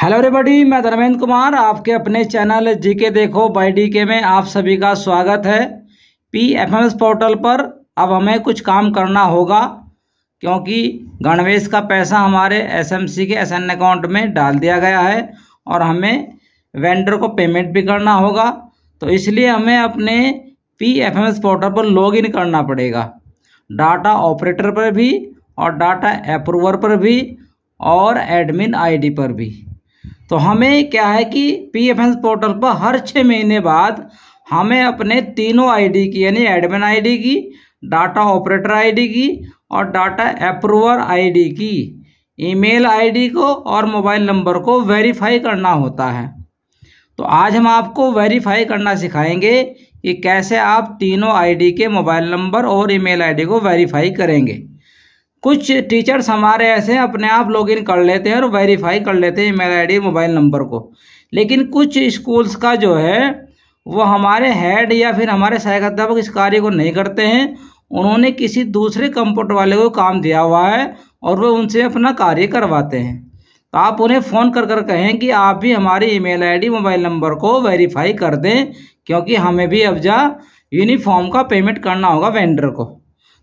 hello everybody मैं धर्मेंद्र कुमार आपके अपने चैनल जी के देखो बाई डी के में आप सभी का स्वागत है P F M S portal पर अब हमें कुछ काम करना होगा क्योंकि गणवेश का पैसा हमारे एस एम सी के एस एन अकाउंट में डाल दिया गया है और हमें वेंडर को पेमेंट भी करना होगा तो इसलिए हमें अपने P F M S portal पर लॉग इन करना पड़ेगा डाटा ऑपरेटर पर भी और डाटा अप्रूवर पर भी और एडमिन आईडी पर भी तो हमें क्या है कि पी एफ एन पोर्टल पर हर छः महीने बाद हमें अपने तीनों आईडी की यानी एडमिन आईडी की डाटा ऑपरेटर आईडी की और डाटा अप्रूवर आईडी की ईमेल आईडी को और मोबाइल नंबर को वेरीफाई करना होता है तो आज हम आपको वेरीफाई करना सिखाएंगे कि कैसे आप तीनों आईडी के मोबाइल नंबर और ईमेल आईडी को वेरीफाई करेंगे कुछ टीचर्स हमारे ऐसे अपने आप लॉगिन कर लेते हैं और वेरीफाई कर लेते हैं ईमेल आईडी मोबाइल नंबर को लेकिन कुछ स्कूल्स का जो है वो हमारे हेड या फिर हमारे सहायक अध्यापक इस कार्य को नहीं करते हैं उन्होंने किसी दूसरे कंप्यूटर वाले को काम दिया हुआ है और वो उनसे अपना कार्य करवाते हैं तो आप उन्हें फ़ोन कर कर कहें कि आप भी हमारी ईमेल आईडी मोबाइल नंबर को वेरीफाई कर दें क्योंकि हमें भी अब जा यूनिफॉर्म का पेमेंट करना होगा वेंडर को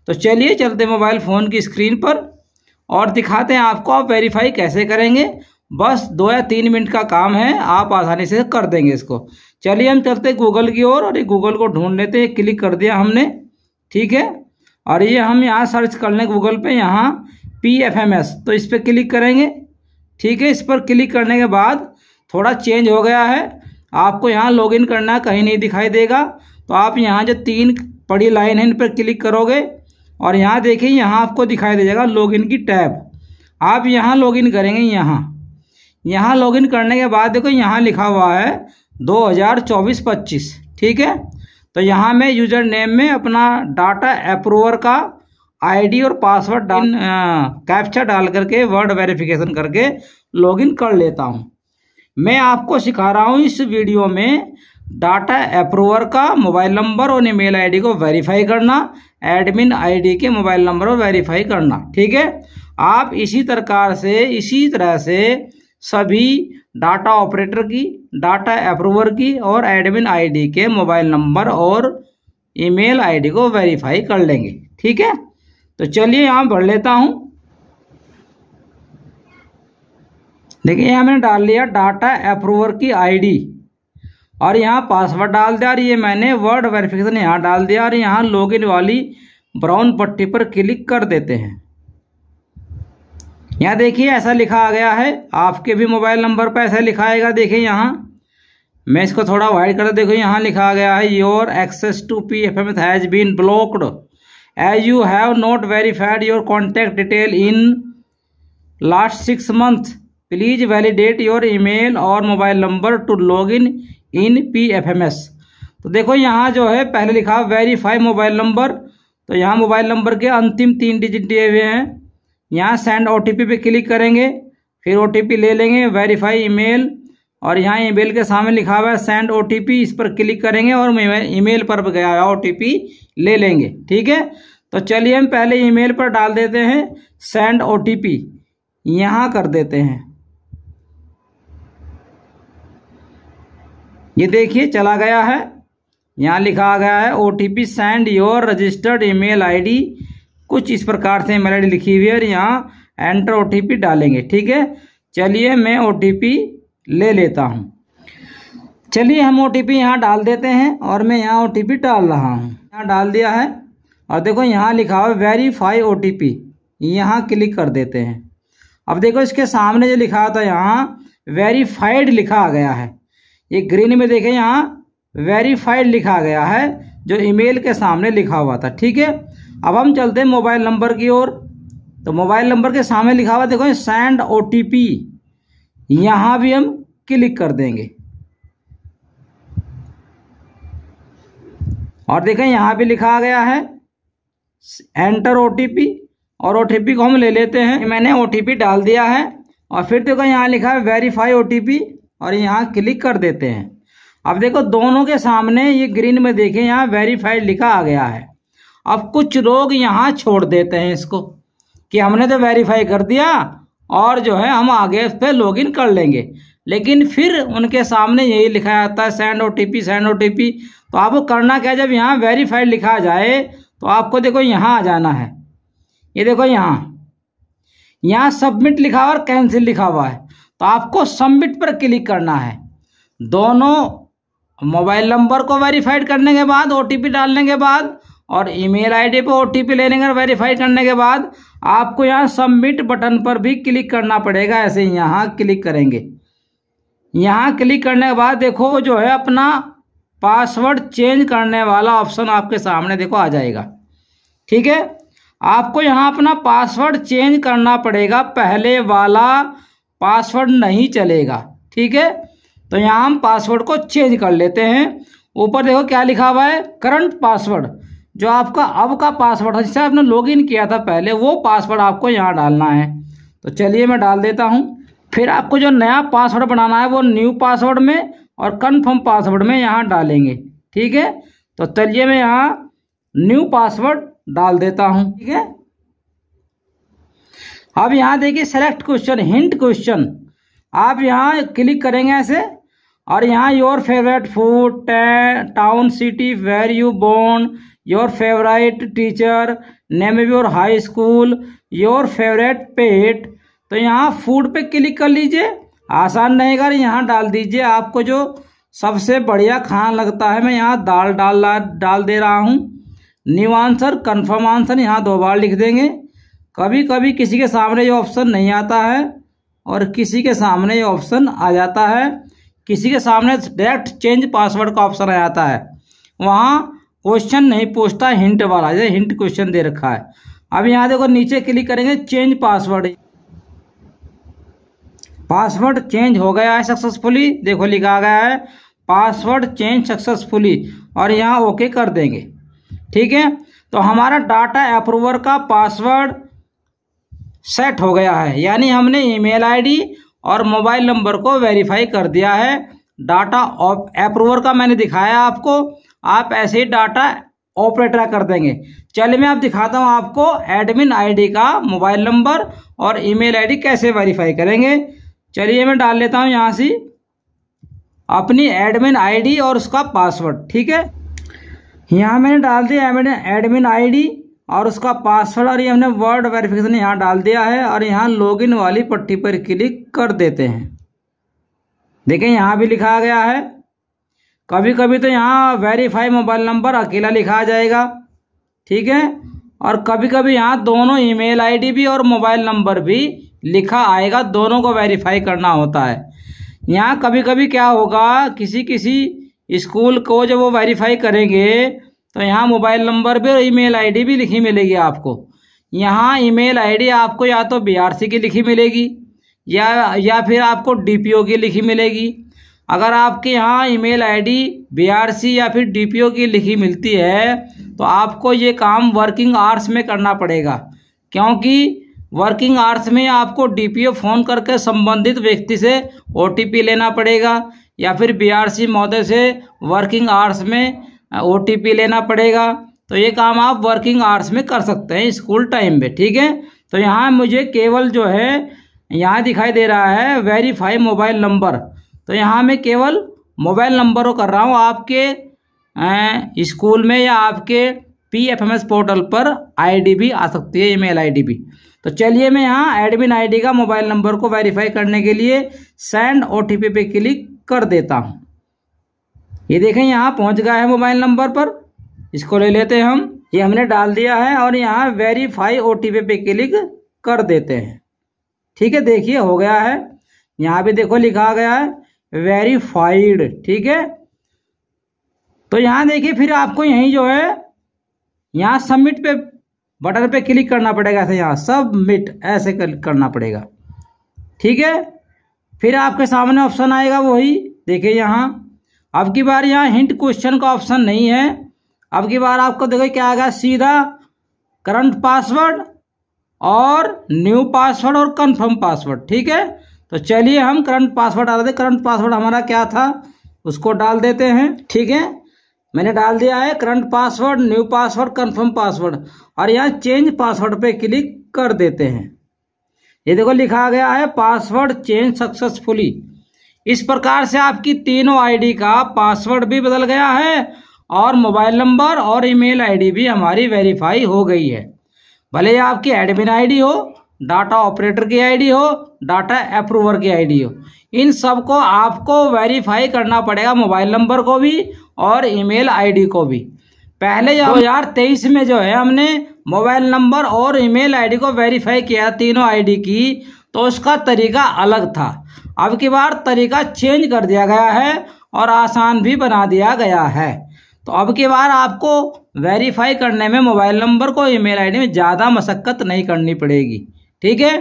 तो चलिए चलते मोबाइल फ़ोन की स्क्रीन पर और दिखाते हैं आपको आप वेरीफाई कैसे करेंगे बस दो या तीन मिनट का काम है आप आसानी से कर देंगे इसको चलिए हम चलते गूगल की ओर और ये गूगल को ढूंढ लेते हैं क्लिक कर दिया हमने ठीक है और ये हम यहाँ सर्च कर लें गूगल पे यहाँ पी एफ एम एस तो इस पर क्लिक करेंगे ठीक है इस पर क्लिक करने के बाद थोड़ा चेंज हो गया है आपको यहाँ इन करना कहीं नहीं दिखाई देगा तो आप यहाँ जो तीन पड़ी लाइन है इन पर क्लिक करोगे और यहाँ देखिए यहाँ आपको दिखाई दे जाएगा लॉगिन की टैब आप यहाँ लॉगिन करेंगे यहाँ यहाँ लॉगिन करने के बाद देखो यहाँ लिखा हुआ है 2024-25 ठीक है तो यहाँ मैं यूजर नेम में अपना डाटा अप्रूवर का आईडी और पासवर्ड डाल कैप्चर डाल करके वर्ड वेरिफिकेशन करके लॉगिन कर लेता हूँ मैं आपको सिखा रहा हूँ इस वीडियो में डाटा अप्रूवर का मोबाइल नंबर और ईमेल आईडी को वेरीफाई करना एडमिन आईडी के मोबाइल नंबर को वेरीफाई करना ठीक है आप इसी प्रकार से इसी तरह से सभी डाटा ऑपरेटर की डाटा अप्रूवर की और एडमिन आईडी के मोबाइल नंबर और ईमेल आईडी को वेरीफाई कर लेंगे ठीक है तो चलिए यहाँ भर लेता हूँ देखिए यहाँ मैंने डाल लिया डाटा अप्रूवर की आईडी और यहाँ पासवर्ड डाल दिया और ये मैंने वर्ड वेरिफिकेशन यहाँ डाल दिया और यहाँ लॉगिन वाली ब्राउन पट्टी पर क्लिक कर देते हैं यहाँ देखिए ऐसा लिखा आ गया है आपके भी मोबाइल नंबर पर ऐसा लिखा आएगा देखिए यहाँ मैं इसको थोड़ा वाइड कर देखो यहाँ लिखा आ गया है your access to P F M has been blocked as you have not verified your contact detail in last six month please validate your email और mobile number to log in in P F M S तो देखो यहाँ जो है पहले लिखा verify mobile number तो यहाँ मोबाइल नंबर के अंतिम तीन डिजिट दिए हुए हैं यहाँ सेंड ओ टी पी पे क्लिक करेंगे फिर ओ टी पी ले लेंगे वेरीफाई ईमेल और यहाँ ईमेल के सामने लिखा हुआ है सेंड ओ टी पी इस पर क्लिक करेंगे और ईमेल पर गया हुआ ओ टी पी ले लेंगे ठीक है तो चलिए हम पहले ईमेल पर डाल देते हैं सेंड ओ टी पी यहाँ कर देते हैं ये देखिए चला गया है यहाँ लिखा गया है O T P send your registered email ID कुछ इस प्रकार से ईमेल आई डी लिखी हुई है और यहाँ एंटर ओ टी पी डालेंगे ठीक है चलिए मैं ओ टी पी ले लेता हूँ चलिए हम ओ टी पी यहाँ डाल देते हैं और मैं यहाँ ओ टी पी डाल रहा हूँ यहाँ डाल दिया है और देखो यहाँ लिखा हुआ वेरीफाई ओ टी पी यहाँ क्लिक कर देते हैं अब देखो इसके सामने जो लिखा था यहाँ वेरीफाइड लिखा आ गया है ये ग्रीन में देखें यहाँ वेरीफाइड लिखा गया है जो ईमेल के सामने लिखा हुआ था ठीक है अब हम चलते हैं मोबाइल नंबर की ओर तो मोबाइल नंबर के सामने लिखा हुआ देखो सेंड ओ टी पी यहाँ भी हम क्लिक कर देंगे और देखें यहाँ भी लिखा गया है एंटर ओ टी पी और ओ टी पी को हम ले लेते हैं मैंने ओ टी पी डाल दिया है और फिर देखो यहाँ लिखा है वेरीफाई ओ टी पी और यहाँ क्लिक कर देते हैं अब देखो दोनों के सामने ये ग्रीन में देखें यहाँ वेरीफाइड लिखा आ गया है अब कुछ लोग यहाँ छोड़ देते हैं इसको कि हमने तो वेरीफाई कर दिया और जो है हम आगे उस पर लॉग इन कर लेंगे लेकिन फिर उनके सामने यही लिखा जाता है send O T P send O T P तो आपको करना क्या जब यहाँ वेरीफाइड लिखा जाए तो आपको देखो यहाँ आ जाना है ये देखो यहाँ यहाँ सबमिट लिखा हुआ और कैंसिल लिखा हुआ है तो आपको सबमिट पर क्लिक करना है दोनों मोबाइल नंबर को वेरीफाइड करने के बाद ओ डालने के बाद और ईमेल आईडी पर ओ ले लेंगे वेरीफाई करने के बाद आपको यहाँ सबमिट बटन पर भी क्लिक करना पड़ेगा ऐसे यहाँ क्लिक करेंगे यहाँ क्लिक करने के बाद देखो जो है अपना पासवर्ड चेंज करने वाला ऑप्शन आपके सामने देखो आ जाएगा ठीक है आपको यहाँ अपना पासवर्ड चेंज करना पड़ेगा पहले वाला पासवर्ड नहीं चलेगा ठीक है तो यहाँ हम पासवर्ड को चेंज कर लेते हैं ऊपर देखो क्या लिखा हुआ है करंट पासवर्ड जो आपका अब का पासवर्ड था जिससे आपने इन किया था पहले वो पासवर्ड आपको यहाँ डालना है तो चलिए मैं डाल देता हूँ फिर आपको जो नया पासवर्ड बनाना है वो न्यू पासवर्ड में और कन्फर्म पासवर्ड में यहाँ डालेंगे ठीक है तो चलिए मैं यहाँ न्यू पासवर्ड डाल देता हूँ ठीक है अब यहाँ देखिए सेलेक्ट क्वेश्चन हिंट क्वेश्चन आप यहाँ क्लिक करेंगे ऐसे और यहाँ your favourite food town city where you born your favourite teacher name your high school your favourite pet तो यहाँ फूड पे क्लिक कर लीजिए आसान रहेगा यहाँ डाल दीजिए आपको जो सबसे बढ़िया खाना लगता है मैं यहाँ दाल डाल डाल दे रहा हूँ न्यू आंसर कन्फर्म आंसर यहाँ दो बार लिख देंगे कभी कभी किसी के सामने ये ऑप्शन नहीं आता है और किसी के सामने ये ऑप्शन आ जाता है किसी के सामने डायरेक्ट चेंज पासवर्ड का ऑप्शन आ जाता है वहाँ क्वेश्चन नहीं पूछता हिंट वाला जैसे हिंट क्वेश्चन दे रखा है अब यहाँ देखो नीचे क्लिक करेंगे चेंज पासवर्ड पासवर्ड चेंज हो गया है सक्सेसफुली देखो लिखा गया है पासवर्ड चेंज सक्सेसफुली और यहाँ ओके कर देंगे ठीक है तो हमारा डाटा अप्रूवर का पासवर्ड सेट हो गया है यानी हमने ईमेल आईडी और मोबाइल नंबर को वेरीफाई कर दिया है डाटा अप्रूवर का मैंने दिखाया आपको आप ऐसे ही डाटा ऑपरेटर कर देंगे चलिए मैं आप दिखाता हूँ आपको एडमिन आईडी का मोबाइल नंबर और ईमेल आईडी कैसे वेरीफाई करेंगे चलिए मैं डाल लेता हूँ यहाँ से अपनी एडमिन आईडी और उसका पासवर्ड ठीक है यहाँ मैंने डाल दिया एडमिन आईडी और उसका पासवर्ड और ये हमने वर्ड वेरिफिकेशन यहाँ डाल दिया है और यहाँ लॉगिन वाली पट्टी पर क्लिक कर देते हैं देखें यहाँ भी लिखा गया है कभी कभी तो यहाँ वेरीफाई मोबाइल नंबर अकेला लिखा जाएगा ठीक है और कभी कभी यहाँ दोनों ईमेल आईडी भी और मोबाइल नंबर भी लिखा आएगा दोनों को वेरीफाई करना होता है यहाँ कभी कभी क्या होगा किसी किसी स्कूल को जब वो वेरीफाई करेंगे तो यहाँ मोबाइल नंबर भी और ईमेल आईडी भी लिखी मिलेगी आपको यहाँ ईमेल आईडी आपको या तो बीआरसी की लिखी मिलेगी या या फिर आपको डीपीओ की लिखी मिलेगी अगर आपके यहाँ ईमेल आईडी बीआरसी या फिर डीपीओ की लिखी मिलती है तो आपको ये काम वर्किंग आर्ट्स में करना पड़ेगा क्योंकि वर्किंग आर्ट्स में आपको डीपीओ फ़ोन करके संबंधित व्यक्ति से ओटीपी लेना पड़ेगा या फिर बीआरसी महोदय से वर्किंग आर्ट्स में ओ लेना पड़ेगा तो ये काम आप वर्किंग आवर्स में कर सकते हैं स्कूल टाइम में ठीक है तो यहाँ मुझे केवल जो है यहाँ दिखाई दे रहा है वेरीफाई मोबाइल नंबर तो यहाँ मैं केवल मोबाइल नंबर को कर रहा हूँ आपके स्कूल में या आपके P F M S portal पर आईडी भी आ सकती है ईमेल आईडी भी तो चलिए मैं यहाँ एडमिन आईडी का मोबाइल नंबर को वेरीफाई करने के लिए सेंड ओटीपी पे क्लिक कर देता हूँ ये देखें यहाँ पहुँच गया है मोबाइल नंबर पर इसको ले लेते हैं हम ये हमने डाल दिया है और यहाँ वेरीफाई ओ टी पे क्लिक कर देते हैं ठीक है देखिए हो गया है यहाँ भी देखो लिखा गया है वेरीफाइड ठीक है तो यहाँ देखिए फिर आपको यहीं जो है यहाँ सबमिट पे बटन पे क्लिक करना पड़ेगा ऐसे यहाँ सबमिट ऐसे करना पड़ेगा ठीक है फिर आपके सामने ऑप्शन आएगा वही देखिए यहाँ अब की बार यहाँ हिंट क्वेश्चन का ऑप्शन नहीं है अब की बार आपको देखो क्या आएगा सीधा करंट पासवर्ड और न्यू पासवर्ड और कंफर्म पासवर्ड ठीक है तो चलिए हम करंट पासवर्ड डाल देते करंट पासवर्ड हमारा क्या था उसको डाल देते हैं ठीक है मैंने डाल दिया है current password new password confirm password और यहाँ चेंज पासवर्ड पे क्लिक कर देते हैं ये देखो लिखा गया है पासवर्ड चेंज सक्सेसफुली इस प्रकार से आपकी तीनों आईडी का पासवर्ड भी बदल गया है और मोबाइल नंबर और ईमेल आईडी भी हमारी वेरीफाई हो गई है भले ही आपकी एडमिन आईडी हो डाटा ऑपरेटर की आईडी हो डाटा अप्रूवर की आईडी हो इन सबको आपको वेरीफाई करना पड़ेगा मोबाइल नंबर को भी और ईमेल आईडी को भी पहले दो हजार तेईस में जो है हमने मोबाइल नंबर और ईमेल आईडी को वेरीफाई किया तीनों आईडी की तो उसका तरीका अलग था अब की बार तरीका चेंज कर दिया गया है और आसान भी बना दिया गया है तो अब की बार आपको वेरीफाई करने में मोबाइल नंबर को ईमेल आईडी में ज़्यादा मशक्क़त नहीं करनी पड़ेगी ठीक है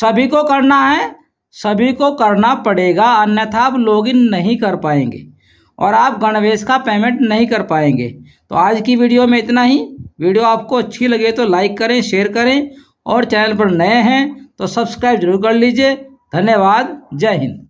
सभी को करना है सभी को करना पड़ेगा अन्यथा आप लॉगिन नहीं कर पाएंगे और आप गणवेश का पेमेंट नहीं कर पाएंगे तो आज की वीडियो में इतना ही वीडियो आपको अच्छी लगे तो लाइक करें शेयर करें और चैनल पर नए हैं तो सब्सक्राइब जरूर कर लीजिए धन्यवाद जय हिंद